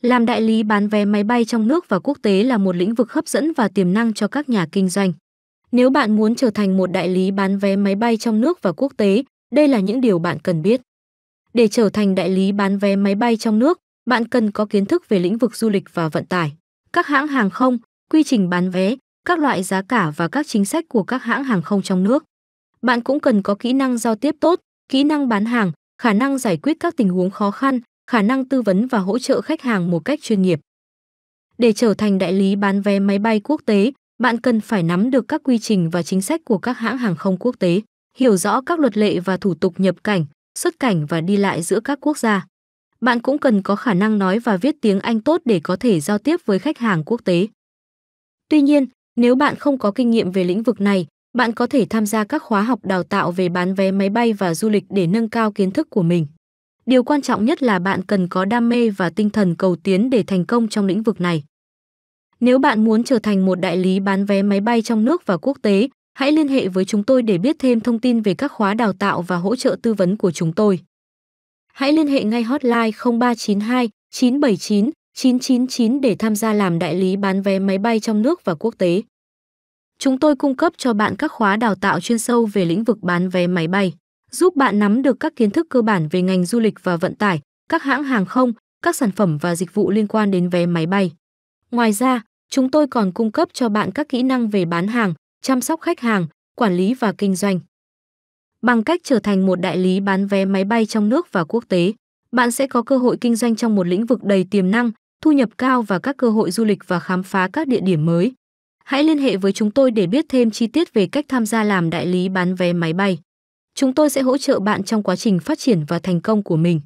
Làm đại lý bán vé máy bay trong nước và quốc tế là một lĩnh vực hấp dẫn và tiềm năng cho các nhà kinh doanh. Nếu bạn muốn trở thành một đại lý bán vé máy bay trong nước và quốc tế, đây là những điều bạn cần biết. Để trở thành đại lý bán vé máy bay trong nước, bạn cần có kiến thức về lĩnh vực du lịch và vận tải, các hãng hàng không, quy trình bán vé, các loại giá cả và các chính sách của các hãng hàng không trong nước. Bạn cũng cần có kỹ năng giao tiếp tốt, kỹ năng bán hàng, khả năng giải quyết các tình huống khó khăn, khả năng tư vấn và hỗ trợ khách hàng một cách chuyên nghiệp. Để trở thành đại lý bán vé máy bay quốc tế, bạn cần phải nắm được các quy trình và chính sách của các hãng hàng không quốc tế, hiểu rõ các luật lệ và thủ tục nhập cảnh, xuất cảnh và đi lại giữa các quốc gia. Bạn cũng cần có khả năng nói và viết tiếng Anh tốt để có thể giao tiếp với khách hàng quốc tế. Tuy nhiên, nếu bạn không có kinh nghiệm về lĩnh vực này, bạn có thể tham gia các khóa học đào tạo về bán vé máy bay và du lịch để nâng cao kiến thức của mình. Điều quan trọng nhất là bạn cần có đam mê và tinh thần cầu tiến để thành công trong lĩnh vực này. Nếu bạn muốn trở thành một đại lý bán vé máy bay trong nước và quốc tế, hãy liên hệ với chúng tôi để biết thêm thông tin về các khóa đào tạo và hỗ trợ tư vấn của chúng tôi. Hãy liên hệ ngay hotline 0392 979 999 để tham gia làm đại lý bán vé máy bay trong nước và quốc tế. Chúng tôi cung cấp cho bạn các khóa đào tạo chuyên sâu về lĩnh vực bán vé máy bay giúp bạn nắm được các kiến thức cơ bản về ngành du lịch và vận tải, các hãng hàng không, các sản phẩm và dịch vụ liên quan đến vé máy bay. Ngoài ra, chúng tôi còn cung cấp cho bạn các kỹ năng về bán hàng, chăm sóc khách hàng, quản lý và kinh doanh. Bằng cách trở thành một đại lý bán vé máy bay trong nước và quốc tế, bạn sẽ có cơ hội kinh doanh trong một lĩnh vực đầy tiềm năng, thu nhập cao và các cơ hội du lịch và khám phá các địa điểm mới. Hãy liên hệ với chúng tôi để biết thêm chi tiết về cách tham gia làm đại lý bán vé máy bay. Chúng tôi sẽ hỗ trợ bạn trong quá trình phát triển và thành công của mình.